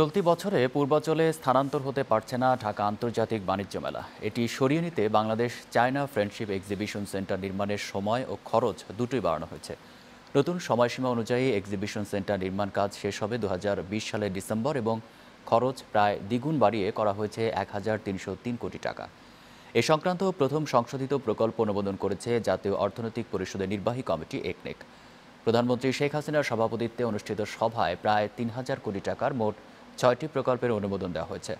চলতি বছরে পূর্বাচলে স্থানান্তর হতে পারছে না ঢাকা আন্তর্জাতিক বাণিজ্য মেলা এটি সরিয়ে নিতে Bangladesh China friendship exhibition centre নির্মাণের সময় ও খরচ দুটোই বাড়ানো হয়েছে নতুন সময়সীমা অনুযায়ী এক্সিবিশন সেন্টার নির্মাণ কাজ শেষ হবে দু সালের ডিসেম্বর এবং খরচ প্রায় দ্বিগুণ বাড়িয়ে করা হয়েছে এক কোটি টাকা এ সংক্রান্ত প্রথম সংশোধিত প্রকল্প অনুমোদন করেছে জাতীয় অর্থনৈতিক পরিষদের নির্বাহী কমিটি একনেক প্রধানমন্ত্রী শেখ হাসিনার সভাপতিত্বে অনুষ্ঠিত সভায় প্রায় তিন হাজার কোটি টাকার মোট ছয়টি প্রকল্পের অনুমোদন দেওয়া হয়েছে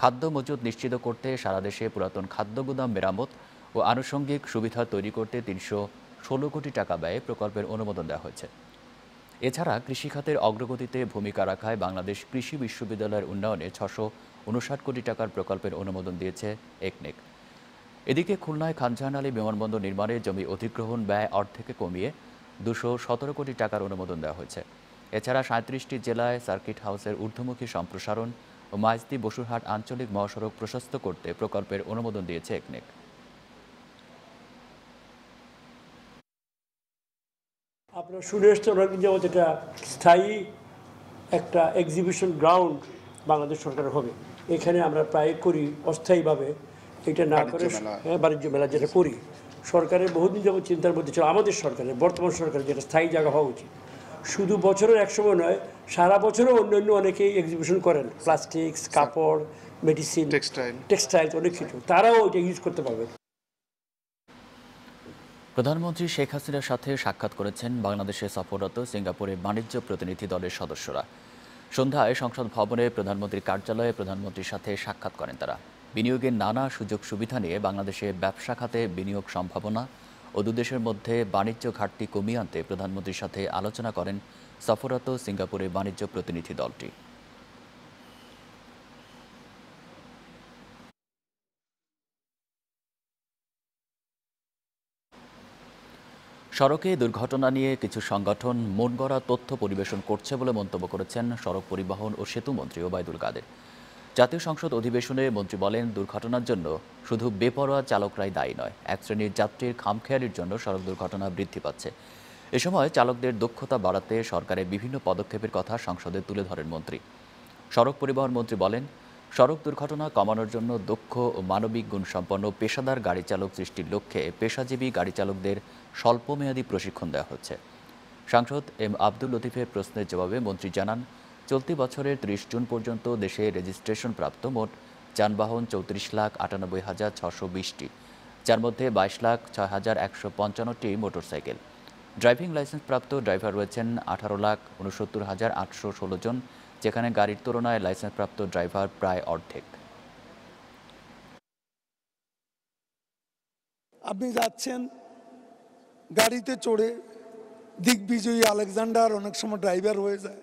খাদ্য মজুত নিশ্চিত করতে সারা দেশে পুরাতন খাদ্য গুদাম মেরামত ও আনুষঙ্গিক সুবিধা তৈরি করতে তিনশো ষোলো কোটি টাকা ব্যয়ে প্রকল্পের অনুমোদন দেওয়া হয়েছে এছাড়া কৃষিখাতের অগ্রগতিতে ভূমিকা রাখায় বাংলাদেশ কৃষি বিশ্ববিদ্যালয়ের উন্নয়নে ছশো উনষাট কোটি টাকার প্রকল্পের অনুমোদন দিয়েছে একনেক এদিকে খুলনায় খানজাহান আলী বিমানবন্দর নির্মাণে জমি অধিগ্রহণ ব্যয় অর্ধেকে কমিয়ে দুশো সতেরো কোটি টাকার অনুমোদন দেওয়া হয়েছে এছাড়া সাঁত্রিশটি জেলায় সার্কিট হাউসের ঊর্ধ্বমুখী সম্প্রসারণ ও মাইজদি বসুরহাট আঞ্চলিক মহাসড়ক প্রশস্ত করতে প্রকল্পের অনুমোদন দিয়েছে একনেক আপনার শুনে এসছে ওরা যেটা স্থায়ী একটা এক্সিবিশন গ্রাউন্ড বাংলাদেশ সরকার হবে এখানে আমরা প্রায় করি অস্থায়ীভাবে এটা না করে হ্যাঁ বাণিজ্য মেলা যেটা করি সরকারের বহুদিন যেমন চিন্তার মধ্যে ছিল আমাদের সরকারের বর্তমান সরকারের যেটা স্থায়ী জায়গা হওয়া উচিত শুধু বছরের একসময় নয় সারা বছরও অন্যান্য অনেকেই এক্সিবিশন করেন প্লাস্টিক্স আচ্ছা। কাপড় মেডিসিন টেক্সটাইল টেক্সটাইল অনেক কিছু তারাও এটা ইউজ করতে পারবে প্রধানমন্ত্রী শেখ হাসিনার সাথে সাক্ষাৎ করেছেন বাংলাদেশে সফররত সিঙ্গাপুরের বাণিজ্য প্রতিনিধি দলের সদস্যরা সন্ধ্যায় সংসদ ভবনে প্রধানমন্ত্রীর কার্যালয়ে প্রধানমন্ত্রীর সাথে সাক্ষাৎ করেন তারা বিনিয়োগের নানা সুযোগ সুবিধা নিয়ে বাংলাদেশে ব্যবসা খাতে বিনিয়োগ সম্ভাবনা ও দুদেশের মধ্যে বাণিজ্য ঘাটতি কমিয়ে আনতে প্রধানমন্ত্রীর সাথে আলোচনা করেন সফররত সিঙ্গাপুরের বাণিজ্য প্রতিনিধি দলটি সড়কে দুর্ঘটনা নিয়ে কিছু সংগঠন মন তথ্য পরিবেশন করছে বলে মন্তব্য করেছেন সড়ক পরিবহন ও সেতু মন্ত্রী ওবায়দুল কাদের জাতীয় সংসদ অধিবেশনে মন্ত্রী বলেন দুর্ঘটনার জন্য শুধু বেপরোয়া চালকরাই দায়ী নয় এক শ্রেণীর যাত্রীর খামখেয়ালির জন্য সড়ক দুর্ঘটনা বৃদ্ধি পাচ্ছে এ সময় চালকদের দক্ষতা বাড়াতে সরকারের বিভিন্ন পদক্ষেপের কথা সংসদে তুলে ধরেন মন্ত্রী সড়ক পরিবহন মন্ত্রী বলেন সড়ক দুর্ঘটনা কমানোর জন্য দক্ষ ও মানবিক গুণসম্পন্ন পেশাদার গাড়ি চালক সৃষ্টির লক্ষ্যে পেশাজীবী গাড়ি চালকদের স্বল্পমেয়াদী প্রশিক্ষণ দেওয়া হচ্ছে সাংসদ এম আব্দুল লতিফের প্রশ্নের জবাবে মন্ত্রী জানান চলতি বছরের ত্রিশ জুন পর্যন্ত দেশে রেজিস্ট্রেশন প্রাপ্ত মোট যানবাহন চৌত্রিশ লাখ আটানব্বই হাজার ছশো বিশটি যার মধ্যে বাইশ লাখ ছয় হাজার একশো পঞ্চান্নটি মোটরসাইকেল ড্রাইভিং লাইসেন্স প্রাপ্ত ড্রাইভার রয়েছেন আঠারো লাখ উনসত্তর হাজার আটশো ষোলো জন যেখানে গাড়ির তুলনায় লাইসেন্সপ্রাপ্ত ড্রাইভার প্রায় অর্ধেক আপনি যাচ্ছেন গাড়িতে চড়ে দিগ্বিজয়ী আলেকজান্ডার অনেক সময় ড্রাইভার হয়ে যায়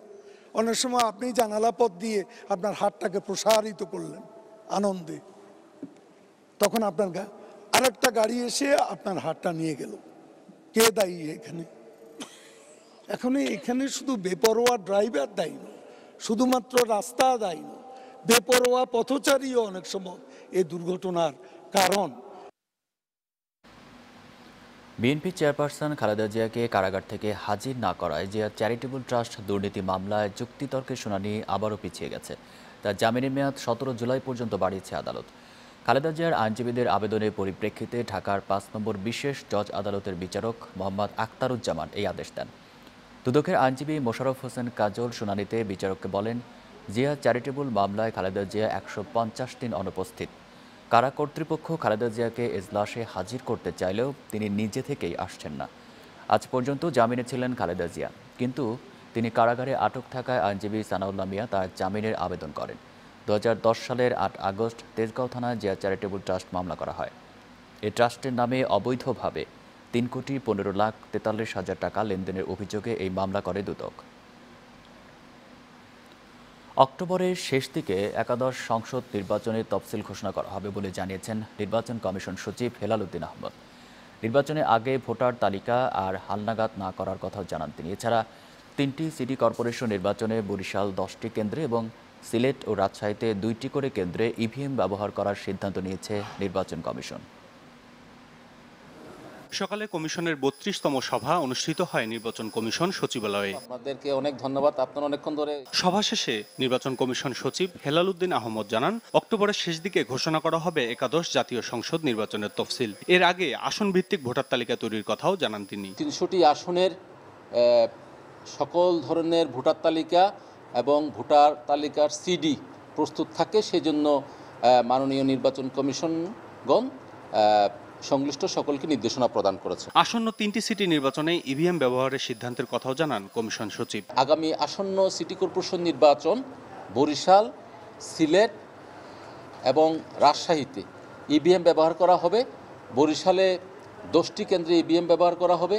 অনেক সময় আপনি জানালা পথ দিয়ে আপনার হাটটাকে প্রসারিত করলেন আনন্দে তখন আপনার আরেকটা গাড়ি এসে আপনার হাটটা নিয়ে গেল কে দায়ী এখানে এখন এখানে শুধু বেপরোয়া ড্রাইভার দায়ী নয় শুধুমাত্র রাস্তা দায়ী নয় বেপরোয়া পথচারীও অনেক সময় এ দুর্ঘটনার কারণ বিএনপি চেয়ারপারসন খালেদা জিয়াকে কারাগার থেকে হাজির না করায় জিয়া চ্যারিটেবল ট্রাস্ট দুর্নীতি মামলায় যুক্তিতর্কের শুনানি আবারও পিছিয়ে গেছে তার জামিনের মেয়াদ সতেরো জুলাই পর্যন্ত বাড়িয়েছে আদালত খালেদা জিয়ার আইনজীবীদের আবেদনের পরিপ্রেক্ষিতে ঢাকার পাঁচ নম্বর বিশেষ জজ আদালতের বিচারক মোহাম্মদ আখতারুজ্জামান এই আদেশ দেন দুদকের আইনজীবী মোশাররফ হোসেন কাজল শুনানিতে বিচারককে বলেন জিয়া চ্যারিটেবল মামলায় খালেদা জিয়া একশো দিন অনুপস্থিত কারা কর্তৃপক্ষ খালেদা জিয়াকে এজলাসে হাজির করতে চাইলেও তিনি নিজে থেকেই আসছেন না আজ পর্যন্ত জামিনে ছিলেন খালেদা জিয়া কিন্তু তিনি কারাগারে আটক থাকায় আইনজীবী সানাউল্লাহ মিয়া তার জামিনের আবেদন করেন দু সালের আট আগস্ট তেজগাঁও থানায় জিয়া চ্যারিটেবল ট্রাস্ট মামলা করা হয় এ ট্রাস্টের নামে অবৈধভাবে তিন কোটি পনেরো লাখ তেতাল্লিশ হাজার টাকা লেনদেনের অভিযোগে এই মামলা করে দুদক অক্টোবরের শেষ দিকে একাদশ সংসদ নির্বাচনের তফসিল ঘোষণা করা হবে বলে জানিয়েছেন নির্বাচন কমিশন সচিব হেলাল উদ্দিন আহমদ নির্বাচনের আগে ভোটার তালিকা আর হালনাগাদ না করার কথাও জানান তিনি এছাড়া তিনটি সিটি কর্পোরেশন নির্বাচনে বরিশাল দশটি কেন্দ্রে এবং সিলেট ও রাজশাহীতে দুইটি করে কেন্দ্রে ইভিএম ব্যবহার করার সিদ্ধান্ত নিয়েছে নির্বাচন কমিশন সকালে কমিশনের বত্রিশতম সভা অনুষ্ঠিত হয় নির্বাচন কমিশন সচিবালয়ে আপনাদেরকে অনেক ধন্যবাদ আপনারা অনেকক্ষণ ধরে সভা শেষে নির্বাচন কমিশন সচিব হেলাল উদ্দিন আহমদ জানান অক্টোবরের শেষ দিকে ঘোষণা করা হবে একাদশ জাতীয় সংসদ নির্বাচনের তফসিল এর আগে আসন ভিত্তিক ভোটার তালিকা তৈরির কথাও জানান তিনি তিনশোটি আসনের সকল ধরনের ভোটার তালিকা এবং ভোটার তালিকার সিডি প্রস্তুত থাকে সেজন্য মাননীয় নির্বাচন কমিশনগণ সংশ্লিষ্ট সকলকে নির্দেশনা প্রদান করেছে আসন্ন তিনটি সিটি নির্বাচনে ইভিএম ব্যবহারের সিদ্ধান্তের কথাও জানান কমিশন সচিব আগামী আসন্ন সিটি কর্পোরেশন নির্বাচন বরিশাল সিলেট এবং রাজশাহীতে ইভিএম ব্যবহার করা হবে বরিশালে দশটি কেন্দ্রে ইভিএম ব্যবহার করা হবে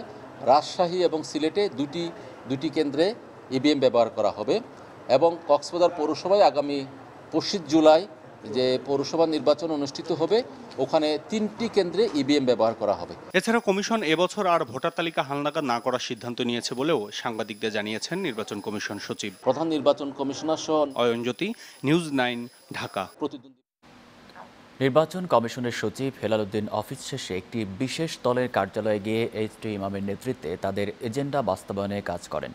রাজশাহী এবং সিলেটে দুটি দুটি কেন্দ্রে ইভিএম ব্যবহার করা হবে এবং কক্সবাজার পৌরসভায় আগামী পঁচিশ জুলাই যে পৌরসভা নির্বাচন অনুষ্ঠিত হবে ওখানে তিনটি কেন্দ্রে ইভিএম e ব্যবহার করা হবে এছাড়া কমিশন এবছর আর ভোটার তালিকা হালনাগাদ না করার সিদ্ধান্ত নিয়েছে বলেও সাংবাদিকদের জানিয়েছেন নির্বাচন কমিশন সচিব প্রধান নির্বাচন কমিশনার সহ অয়নজ্যোতি নিউজ নাইন ঢাকা প্রতিদ্বন্দ্বী নির্বাচন কমিশনের সচিব হেলাল উদ্দিন অফিস শেষে একটি বিশেষ দলের কার্যালয়ে গিয়ে এইচ টি ইমামের নেতৃত্বে তাদের এজেন্ডা বাস্তবায়নে কাজ করেন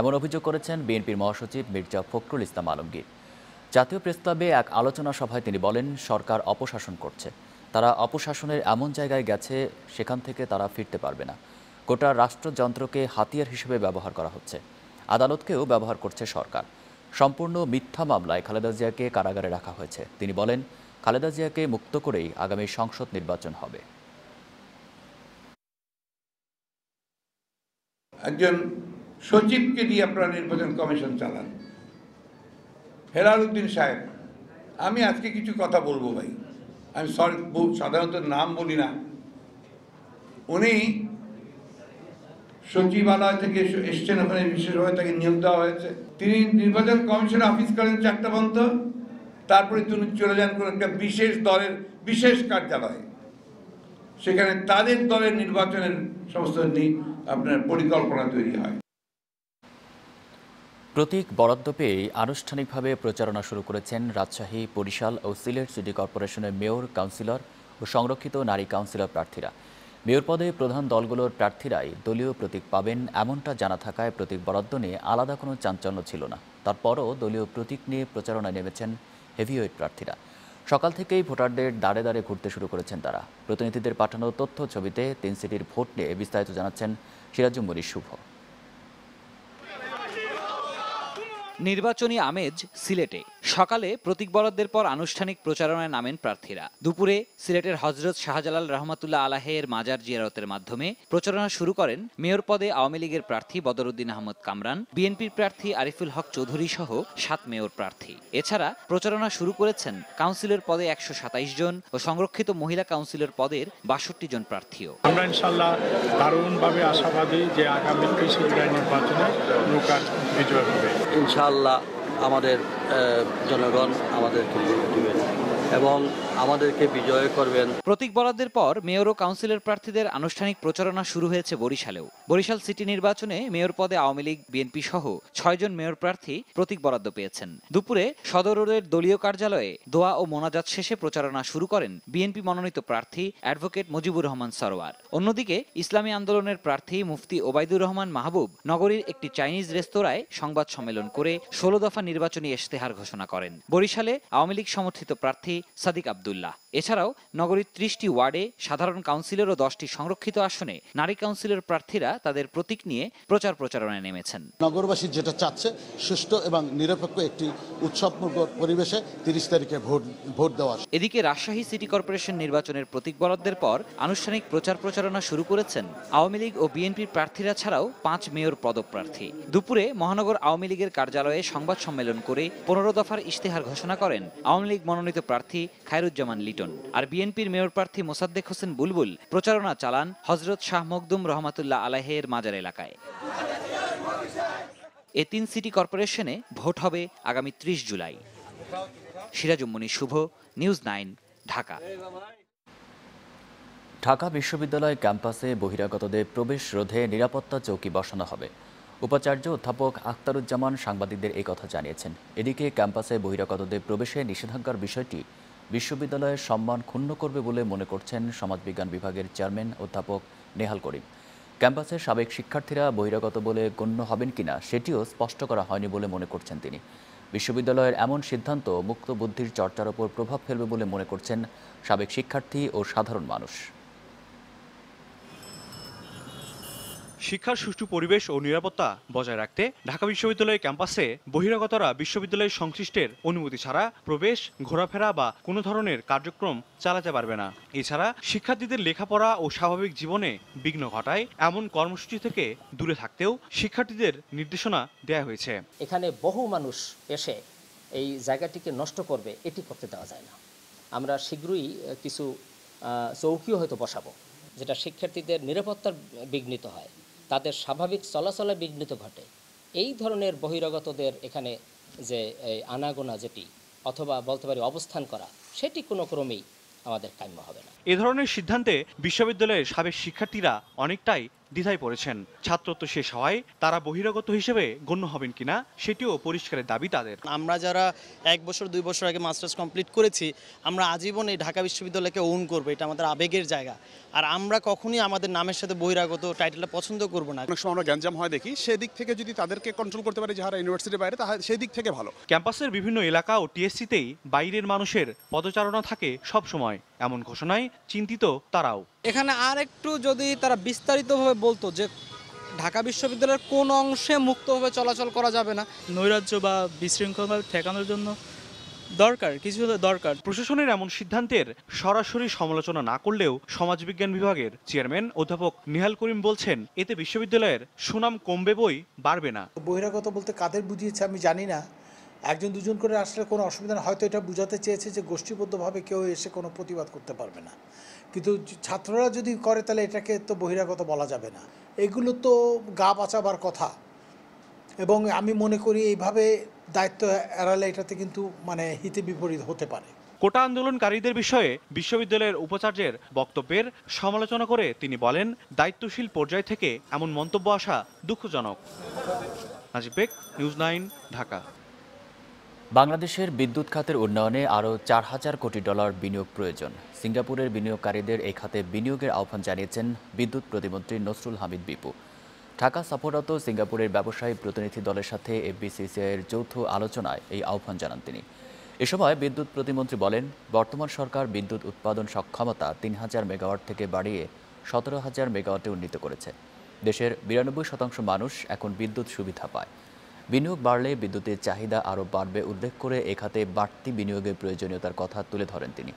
এমন অভিযোগ করেছেন বিএনপির মহাসচিব মির্জা ফখরুল ইসলাম আলমগীর জাতীয় প্রেসক্লাবে এক আলোচনা সভায় তিনি বলেন সরকার অপশাসন করছে তারা অপশাসনের এমন জায়গায় গেছে সেখান থেকে তারা ফিরতে পারবে না গোটা রাষ্ট্রযন্ত্রকে হাতিয়ার হিসেবে ব্যবহার করা হচ্ছে আদালতকেও ব্যবহার করছে সরকার সম্পূর্ণ মিথ্যা মামলায় খালেদা জিয়াকে কারাগারে রাখা হয়েছে তিনি বলেন খালেদা জিয়াকে মুক্ত করেই আগামী সংসদ নির্বাচন হবে একজন সচিবকে দিয়ে আপনারা নির্বাচন কমিশন চালান হেলাল উদ্দিন সাহেব আমি আজকে কিছু কথা বলবো ভাই আমি সরি সাধারণত নাম বলি না উনি সচিবালয় থেকে এসছেন ওখানে বিশেষভাবে তাকে নিয়োগ দেওয়া হয়েছে তিনি নির্বাচন কমিশনে অফিস করেন চারটা পর্যন্ত তারপরে তিনি চলে যান কোনো একটা বিশেষ দলের বিশেষ কার্যালয়ে সেখানে তাদের দলের নির্বাচনের সমস্ত আপনার পরিকল্পনা তৈরি হয় প্রতীক বরাদ্দ পেয়ে আনুষ্ঠানিকভাবে প্রচারণা শুরু করেছেন রাজশাহী বরিশাল ও সিলেট সিটি কর্পোরেশনের মেয়র কাউন্সিলর ও সংরক্ষিত নারী কাউন্সিলর প্রার্থীরা মেয়র পদে প্রধান দলগুলোর প্রার্থীরাই দলীয় প্রতীক পাবেন এমনটা জানা থাকায় প্রতীক বরাদ্দ নিয়ে আলাদা কোনো চাঞ্চল্য ছিল না তারপরও দলীয় প্রতীক নিয়ে প্রচারণায় নেমেছেন হেভিওয়েট প্রার্থীরা সকাল থেকেই ভোটারদের দাঁড়ে দাঁড়ে ঘুরতে শুরু করেছেন তারা প্রতিনিধিদের পাঠানো তথ্য ছবিতে তিন সিটির ভোট নিয়ে বিস্তারিত জানাচ্ছেন সিরাজুম্বরী শুভ নির্বাচনী আমেজ সিলেটে সকালে প্রতীক বরাদ্দের পর আনুষ্ঠানিক প্রচারণায় নামেন প্রার্থীরা দুপুরে সিলেটের হজরত শাহজালাল রহমাতুল্লাহ আলাহের মাজার জিয়ারতের মাধ্যমে প্রচারণা শুরু করেন মেয়র পদে আওয়ামী লীগের প্রার্থী বদরুদ্দিন আহমদ কামরান বিএনপির প্রার্থী আরিফুল হক চৌধুরী সহ সাত মেয়র প্রার্থী এছাড়া প্রচারণা শুরু করেছেন কাউন্সিলের পদে একশো সাতাইশ জন ও সংরক্ষিত মহিলা কাউন্সিলের পদের বাষট্টি জন প্রার্থীও আমরা ইনশাল্লাহ দারুণভাবে আশাবাদী যে আগামী কৃষি নির্বাচনে বিজয় হবে ইনশাল্লাহ আমাদের জনগণ আমাদেরকে ভোট এবং আমাদেরকে বিজয় করবেন প্রতীক বরাদ্দের পর মেয়র ও কাউন্সিলের প্রার্থীদের আনুষ্ঠানিক প্রচারণা শুরু হয়েছে বরিশালেও বরিশাল সিটি নির্বাচনে মেয়র পদে আওয়ামী লীগ বিএনপি সহ ছয়জন মেয়র প্রার্থী প্রতীক বরাদ্দ পেয়েছেন দুপুরে সদর রোডের দলীয় কার্যালয়ে দোয়া ও মোনাজাত শেষে প্রচারণা শুরু করেন বিএনপি মনোনীত প্রার্থী অ্যাডভোকেট মুজিবুর রহমান সরোয়ার অন্যদিকে ইসলামী আন্দোলনের প্রার্থী মুফতি ওবায়দুর রহমান মাহবুব নগরীর একটি চাইনিজ রেস্তোরাঁয় সংবাদ সম্মেলন করে ষোলো দফা নির্বাচনী ইশতেহার ঘোষণা করেন বরিশালে আওয়ামী লীগ সমর্থিত প্রার্থী सदीक अब्दुल्ला এছাড়াও নগরীর ত্রিশটি ওয়ার্ডে সাধারণ কাউন্সিলের ও দশটি সংরক্ষিত আসনে নারী কাউন্সিলের প্রার্থীরা তাদের প্রতীক নিয়ে প্রচার প্রচারণায় নেমেছেন নগরবাসী যেটা চাচ্ছে সুষ্ঠু এবং নিরপেক্ষ একটি উৎসবমূলক পরিবেশে তিরিশ তারিখে ভোট ভোট দেওয়া এদিকে রাজশাহী সিটি কর্পোরেশন নির্বাচনের প্রতীক বরাদ্দের পর আনুষ্ঠানিক প্রচার প্রচারণা শুরু করেছেন আওয়ামী লীগ ও বিএনপির প্রার্থীরা ছাড়াও পাঁচ মেয়র পদপ্রার্থী দুপুরে মহানগর আওয়ামী লীগের কার্যালয়ে সংবাদ সম্মেলন করে পনেরো দফার ইশতেহার ঘোষণা করেন আওয়ামী লীগ মনোনীত প্রার্থী খায়রুজ্জামান লিটন প্রয়োজন আর বিএনপির মেয়র প্রার্থী মোসাদ্দেক হোসেন বুলবুল প্রচারণা চালান হজরত শাহ মকদুম রহমাতুল্লাহ আলাহের মাজার এলাকায় এ তিন সিটি কর্পোরেশনে ভোট হবে আগামী ত্রিশ July Sirajummoni Shuvo news nine Dhaka Dhaka বিশ্ববিদ্যালয় ক্যাম্পাসে বহিরাগতদের প্রবেশ রোধে নিরাপত্তা চৌকি বসানো হবে উপাচার্য অধ্যাপক আখতারুজ্জামান সাংবাদিকদের এই কথা জানিয়েছেন এদিকে ক্যাম্পাসে বহিরাগতদের প্রবেশে নিষেধাজ্ঞার বিষয়টি বিশ্ববিদ্যালয়ের সম্মান ক্ষুণ্ণ করবে বলে মনে করছেন সমাজবিজ্ঞান বিভাগের চেয়ারম্যান অধ্যাপক নেহাল করিম ক্যাম্পাসের সাবেক শিক্ষার্থীরা বহিরাগত বলে গণ্য হবেন কিনা সেটিও স্পষ্ট করা হয়নি বলে মনে করছেন তিনি বিশ্ববিদ্যালয়ের এমন সিদ্ধান্ত মুক্ত বুদ্ধির চর্চার ওপর প্রভাব ফেলবে বলে মনে করছেন সাবেক শিক্ষার্থী ও সাধারণ মানুষ শিক্ষার সুষ্ঠু পরিবেশ ও নিরাপত্তা বজায় রাখতে ঢাকা বিশ্ববিদ্যালয়ের ক্যাম্পাসে বহিরাগতরা বিশ্ববিদ্যালয়ের সংশ্লিষ্টের অনুমতি ছাড়া প্রবেশ ঘোরাফেরা বা কোনো ধরনের কার্যক্রম চালাতে পারবে না এছাড়া শিক্ষার্থীদের লেখাপড়া ও স্বাভাবিক জীবনে বিঘ্ন ঘটায় এমন কর্মসূচি থেকে দূরে থাকতেও শিক্ষার্থীদের নির্দেশনা দেয়া হয়েছে এখানে বহু মানুষ এসে এই জায়গাটিকে নষ্ট করবে এটি করতে দেওয়া যায় না আমরা শীঘ্রই কিছু চৌকিও হয়তো বসাবো যেটা শিক্ষার্থীদের নিরাপত্তার বিঘ্নিত হয় তাদের স্বাভাবিক চলাচলে বিঘ্নিত ঘটে এই ধরনের বহিরাগতদের এখানে যে আনাগোনা যেটি অথবা বলতে পারি অবস্থান করা সেটি কোনো ক্রমেই আমাদের কাম্য হবে না এ ধরনের সিদ্ধান্তে বিশ্ববিদ্যালয়ের সাবেক শিক্ষার্থীরা অনেকটাই দ্বিধায় পড়েছেন ছাত্রত্ব শেষ হওয়ায় তারা বহিরাগত হিসেবে গণ্য হবেন কিনা সেটিও পরিষ্কারের দাবি তাদের আমরা যারা এক বছর দুই বছর আগে মাস্টার্স কমপ্লিট করেছি আমরা আজীবন এই ঢাকা বিশ্ববিদ্যালয়কে ওন করবো এটা আমাদের আবেগের জায়গা আর আমরা কখনই আমাদের নামের সাথে বহিরাগত টাইটেলটা পছন্দ করবো না অনেক সময় আমরা গ্যাঞ্জাম হয় দেখি সেদিক থেকে যদি তাদেরকে কন্ট্রোল করতে পারে যারা ইউনিভার্সিটির বাইরে তাহলে সেদিক থেকে ভালো ক্যাম্পাসের বিভিন্ন এলাকা ও টিএসসিতেই বাইরের মানুষের পদচারণা থাকে সব সময় এমন ঘোষণায় চিন্তিত তারাও এখানে আর একটু যদি তারা বিস্তারিতভাবে বলতো যে ঢাকা বিশ্ববিদ্যালয়ের কোন অংশে মুক্তভাবে চলাচল করা যাবে না নৈরাজ্য বা বিশৃঙ্খলা ঠেকানোর জন্য দরকার কিছু দরকার প্রশাসনের এমন সিদ্ধান্তের সরাসরি সমালোচনা না করলেও সমাজবিজ্ঞান বিভাগের চেয়ারম্যান অধ্যাপক নিহাল করিম বলছেন এতে বিশ্ববিদ্যালয়ের সুনাম কমবে বই বাড়বে না বহিরাগত বলতে কাদের বুঝিয়েছে আমি জানি না একজন দুজন করে আসলে কোনো অসুবিধা হয়তো এটা বোঝাতে চেয়েছে যে গোষ্ঠীবদ্ধভাবে কেউ এসে কোনো প্রতিবাদ করতে পারবে না কিন্তু ছাত্ররা যদি করে তাহলে এটাকে তো বহিরাগত বলা যাবে না এগুলো তো গা বাঁচাবার কথা এবং আমি মনে করি এইভাবে দায়িত্ব এড়ালে এটাতে কিন্তু মানে হিতে বিপরীত হতে পারে কোটা আন্দোলনকারীদের বিষয়ে বিশ্ববিদ্যালয়ের উপাচার্যের বক্তব্যের সমালোচনা করে তিনি বলেন দায়িত্বশীল পর্যায় থেকে এমন মন্তব্য আসা দুঃখজনক নাজিবেক নিউজ নাইন ঢাকা বাংলাদেশের বিদ্যুৎ খাতের উন্নয়নে আরও চার হাজার কোটি ডলার বিনিয়োগ প্রয়োজন সিঙ্গাপুরের বিনিয়োগকারীদের এই খাতে বিনিয়োগের আহ্বান জানিয়েছেন বিদ্যুৎ প্রতিমন্ত্রী নসরুল হামিদ বিপু ঢাকা সফররত সিঙ্গাপুরের ব্যবসায়ী প্রতিনিধি দলের সাথে এফবিসিসিআইয়ের যৌথ আলোচনায় এই আহ্বান জানান তিনি এ সময় বিদ্যুৎ প্রতিমন্ত্রী বলেন বর্তমান সরকার বিদ্যুৎ উৎপাদন সক্ষমতা তিন হাজার মেগাওয়াট থেকে বাড়িয়ে সতেরো হাজার মেগাওয়াটে উন্নীত করেছে দেশের বিরানব্বই শতাংশ মানুষ এখন বিদ্যুৎ সুবিধা পায় বিনিয়োগ বাড়লে বিদ্যুতের চাহিদা আরও বাড়বে উল্লেখ করে এ খাতে বাড়তি বিনিয়োগের প্রয়োজনীয়তার কথা তুলে ধরেন তিনি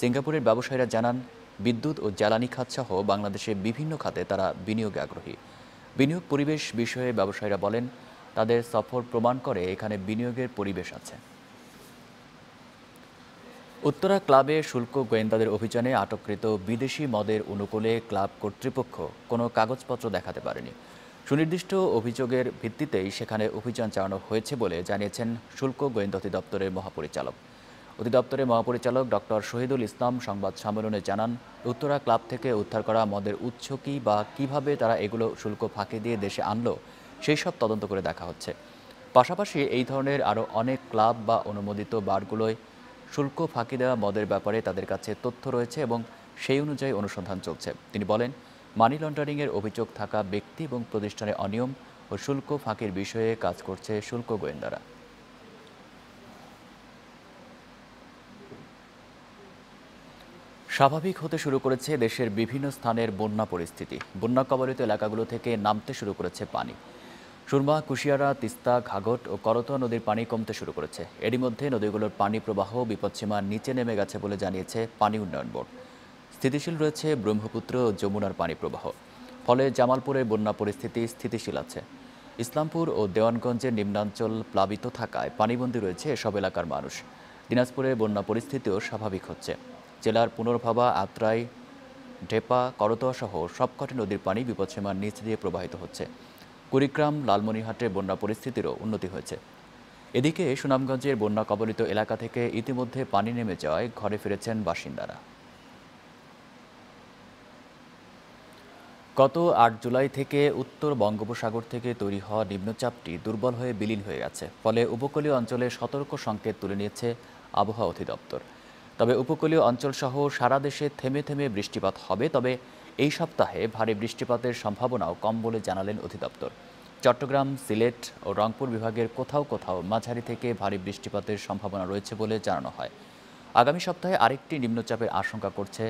সিঙ্গাপুরের ব্যবসায়ীরা জানান বিদ্যুৎ ও জ্বালানি খাতসহ বাংলাদেশের বিভিন্ন খাতে তারা বিনিয়োগে আগ্রহী বিনিয়োগ পরিবেশ বিষয়ে ব্যবসায়ীরা বলেন তাদের সফর প্রমাণ করে এখানে বিনিয়োগের পরিবেশ আছে উত্তরা ক্লাবে শুল্ক গোয়েন্দাদের অভিযানে আটককৃত বিদেশি মদের অনুকূলে ক্লাব কর্তৃপক্ষ কোনো কাগজপত্র দেখাতে পারেনি সুনির্দিষ্ট অভিযোগের ভিত্তিতেই সেখানে অভিযান চালানো হয়েছে বলে জানিয়েছেন শুল্ক গোয়েন্দা অধিদপ্তরের মহাপরিচালক অধিদপ্তরের মহাপরিচালক ডক্টর শহীদুল ইসলাম সংবাদ সম্মেলনে জানান উত্তরা ক্লাব থেকে উদ্ধার করা মদের উৎস কী বা কিভাবে তারা এগুলো শুল্ক ফাঁকি দিয়ে দেশে আনলো সেই সব তদন্ত করে দেখা হচ্ছে পাশাপাশি এই ধরনের আরও অনেক ক্লাব বা অনুমোদিত বারগুলোয় শুল্ক ফাঁকি দেওয়া মদের ব্যাপারে তাদের কাছে তথ্য রয়েছে এবং সেই অনুযায়ী অনুসন্ধান চলছে তিনি বলেন মানি লন্ডারিংয়ের অভিযোগ থাকা ব্যক্তি এবং প্রতিষ্ঠানে অনিয়ম ও শুল্ক ফাঁকির বিষয়ে কাজ করছে শুল্ক গোয়েন্দারা স্বাভাবিক হতে শুরু করেছে দেশের বিভিন্ন স্থানের বন্যা পরিস্থিতি বন্যা কবলিত এলাকাগুলো থেকে নামতে শুরু করেছে পানি সুরমা কুশিয়ারা তিস্তা ঘাঘট ও করতোয়া নদীর পানি কমতে শুরু করেছে এরই মধ্যে নদীগুলোর পানি প্রবাহ বিপদসীমার নিচে নেমে গেছে বলে জানিয়েছে পানি উন্নয়ন বোর্ড স্থিতিশীল রয়েছে ব্রহ্মপুত্র ও যমুনার পানি প্রবাহ ফলে জামালপুরে বন্যা পরিস্থিতি স্থিতিশীল আছে ইসলামপুর ও দেওয়ানগঞ্জের নিম্নাঞ্চল প্লাবিত থাকায় পানিবন্দী রয়েছে এসব এলাকার মানুষ দিনাজপুরে বন্যা পরিস্থিতিও স্বাভাবিক হচ্ছে জেলার পুনর্ভাবা আত্রাই ঢেপা করতোয়া সহ সবকটি নদীর পানি বিপদসীমার নিচ দিয়ে প্রবাহিত হচ্ছে কুড়িগ্রাম লালমনিহাটের বন্যা পরিস্থিতিরও উন্নতি হয়েছে এদিকে সুনামগঞ্জের বন্যা কবলিত এলাকা থেকে ইতিমধ্যে পানি নেমে যাওয়ায় ঘরে ফিরেছেন বাসিন্দারা গত আট জুলাই থেকে উত্তর বঙ্গোপসাগর থেকে তৈরি হওয়া নিম্নচাপটি দুর্বল হয়ে বিলীন হয়ে গেছে ফলে উপকূলীয় অঞ্চলে সতর্ক সংকেত তুলে নিয়েছে আবহাওয়া অধিদপ্তর তবে উপকূলীয় অঞ্চলসহ সারা দেশে থেমে থেমে বৃষ্টিপাত হবে তবে এই সপ্তাহে ভারী বৃষ্টিপাতের সম্ভাবনাও কম বলে জানালেন অধিদপ্তর চট্টগ্রাম সিলেট ও রংপুর বিভাগের কোথাও কোথাও মাঝারি থেকে ভারী বৃষ্টিপাতের সম্ভাবনা রয়েছে বলে জানানো হয় আগামী সপ্তাহে আরেকটি নিম্নচাপের আশঙ্কা করছে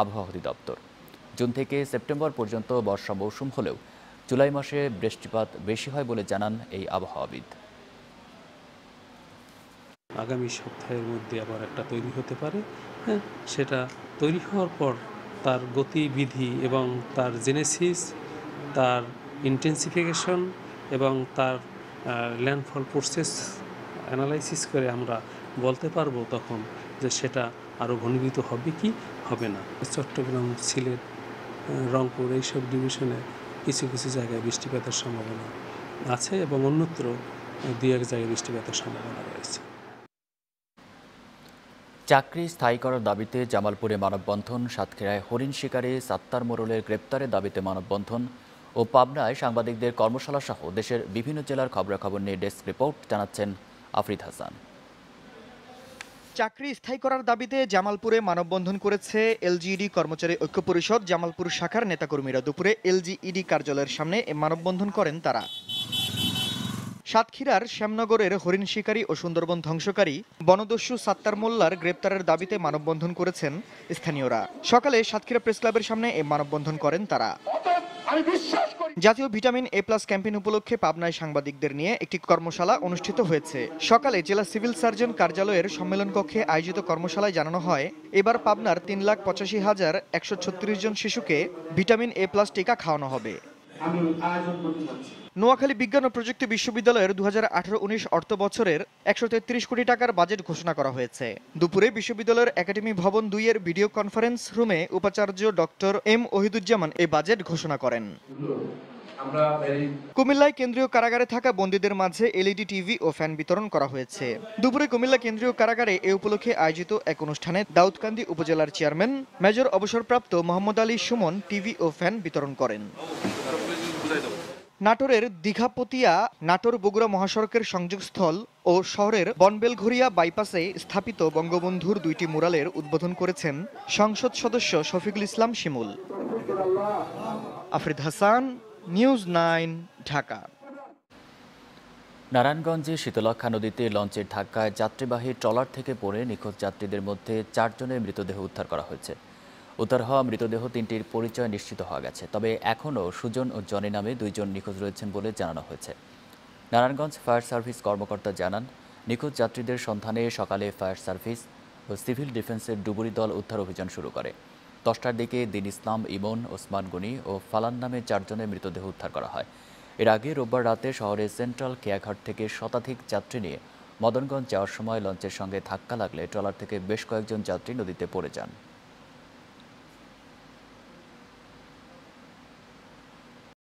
আবহাওয়া অধিদপ্তর জুন থেকে সেপ্টেম্বর পর্যন্ত বর্ষা মৌসুম হলেও জুলাই মাসে বৃষ্টিপাত বেশি হয় বলে জানান এই আবহাওয়াবিদ আগামী সপ্তাহের মধ্যে আবার একটা তৈরি হতে পারে হ্যাঁ সেটা তৈরি হওয়ার পর তার গতিবিধি এবং তার জেনেসিস তার ইন্টেন্সিফিকেশন এবং তার ল্যান্ডফল প্রসেস অ্যানালাইসিস করে আমরা বলতে পারবো তখন যে সেটা আরও ঘনীভূত হবে কি হবে না চট্টগ্রাম সিলেট রংপুর এইসব ডিভিশনে কিছু কিছু জায়গায় বৃষ্টিপাতের সম্ভাবনা আছে এবং অন্যত্র দু এক জায়গায় বৃষ্টিপাতের সম্ভাবনা রয়েছে চাকরি স্থায়ী করার দাবিতে জামালপুরে মানববন্ধন সাতক্ষীরায় হরিণ শিকারী সাত্তার মোরলের গ্রেপ্তারের দাবিতে মানববন্ধন ও পাবনায় সাংবাদিকদের কর্মশালা সহ দেশের বিভিন্ন জেলার খবরাখবর নিয়ে ডেস্ক রিপোর্ট জানাচ্ছেন আফরিদ হাসান চাকরি স্থায়ী করার দাবিতে জামালপুরে মানববন্ধন করেছে এলজিইডি কর্মচারী ঐক্য পরিষদ জামালপুর শাখার নেতাকর্মীরা দুপুরে এলজিইডি কার্যালয়ের সামনে এ মানববন্ধন করেন তারা সাতক্ষীরার শ্যামনগরের হরিণ শিকারী ও সুন্দরবন ধ্বংসকারী বনদস্যু সাত্তার মোল্লার গ্রেপ্তারের দাবিতে মানববন্ধন করেছেন স্থানীয়রা সকালে সাতক্ষীরা প্রেস ক্লাবের সামনে এ মানববন্ধন করেন তারা জাতীয় ভিটামিন এ প্লাস ক্যাম্পেইন উপলক্ষে পাবনায় সাংবাদিকদের নিয়ে একটি কর্মশালা অনুষ্ঠিত হয়েছে সকালে জেলা সিভিল সার্জন কার্যালয়ের সম্মেলন কক্ষে আয়োজিত কর্মশালায় জানানো হয় এবার পাবনার তিন লাখ পঁচাশি হাজার একশো জন শিশুকে ভিটামিন এ প্লাস টিকা খাওয়ানো হবে আমি নোয়াখালী বিজ্ঞান ও প্রযুক্তি বিশ্ববিদ্যালয়ের দু হাজার আঠারো উনিশ অর্থ বছরের একশো তেত্রিশ কোটি টাকার বাজেট ঘোষণা করা হয়েছে দুপুরে বিশ্ববিদ্যালয়ের একাডেমি ভবন দুই এর ভিডিও কনফারেন্স রুমে উপাচার্য ডক্টর এম ওহিদুজ্জামান এই বাজেট ঘোষণা করেন কুমিল্লায় কেন্দ্রীয় কারাগারে থাকা বন্দীদের মাঝে এলইডি টিভি ও ফ্যান বিতরণ করা হয়েছে দুপুরে কুমিল্লা কেন্দ্রীয় কারাগারে এ উপলক্ষে আয়োজিত এক অনুষ্ঠানে দাউদকান্দি উপজেলার চেয়ারম্যান মেজর অবসরপ্রাপ্ত মোহাম্মদ আলী সুমন টিভি ও ফ্যান বিতরণ করেন নাটোরের দীঘাপতিয়া নাটোর বগুড়া মহাসড়কের সংযোগস্থল ও শহরের বনবেলঘরিয়া বাইপাসে স্থাপিত বঙ্গবন্ধুর দুইটি মুরালের উদ্বোধন করেছেন সংসদ সদস্য শফিকুল ইসলাম শিমুল আফরিদ হাসান নিউজ নাইন ঢাকা নারায়ণগঞ্জে শীতলক্ষা নদীতে লঞ্চের ধাক্কায় যাত্রীবাহী ট্রলার থেকে পড়ে নিখোঁজ যাত্রীদের মধ্যে চারজনের মৃতদেহ উদ্ধার করা হয়েছে উদ্ধার হওয়া মৃতদেহ তিনটির পরিচয় নিশ্চিত হওয়া গেছে তবে এখনও সুজন ও জনি নামে দুইজন নিখোঁজ রয়েছেন বলে জানানো হয়েছে নারায়ণগঞ্জ ফায়ার সার্ভিস কর্মকর্তা জানান নিখোঁজ যাত্রীদের সন্ধানে সকালে ফায়ার সার্ভিস ও সিভিল ডিফেন্সের ডুবুরি দল উদ্ধার অভিযান শুরু করে দশটার দিকে দিন ইসলাম ইমন ওসমান গনি ও ফালান নামে চারজনের মৃতদেহ উদ্ধার করা হয় এর আগে রোববার রাতে শহরের সেন্ট্রাল কেয়াঘাট থেকে শতাধিক যাত্রী নিয়ে মদনগঞ্জ যাওয়ার সময় লঞ্চের সঙ্গে ধাক্কা লাগলে ট্রলার থেকে বেশ কয়েকজন যাত্রী নদীতে পড়ে যান